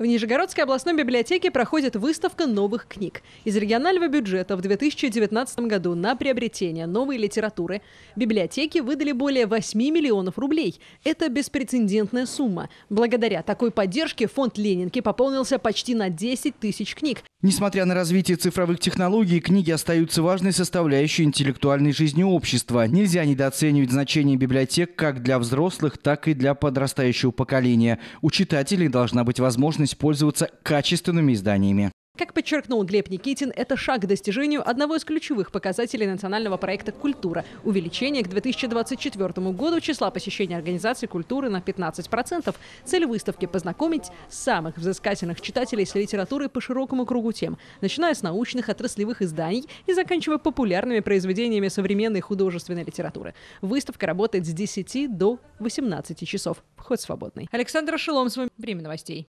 В Нижегородской областной библиотеке проходит выставка новых книг. Из регионального бюджета в 2019 году на приобретение новой литературы библиотеки выдали более 8 миллионов рублей. Это беспрецедентная сумма. Благодаря такой поддержке фонд Ленинки пополнился почти на 10 тысяч книг. Несмотря на развитие цифровых технологий, книги остаются важной составляющей интеллектуальной жизни общества. Нельзя недооценивать значение библиотек как для взрослых, так и для подрастающего поколения. У читателей должна быть возможность пользоваться качественными изданиями. Как подчеркнул Глеб Никитин, это шаг к достижению одного из ключевых показателей национального проекта «Культура» — увеличение к 2024 году числа посещений организации культуры на 15%. Цель выставки — познакомить самых взыскательных читателей с литературой по широкому кругу тем, начиная с научных отраслевых изданий и заканчивая популярными произведениями современной художественной литературы. Выставка работает с 10 до 18 часов. Вход свободный. Александра Шилом, с вами «Время новостей».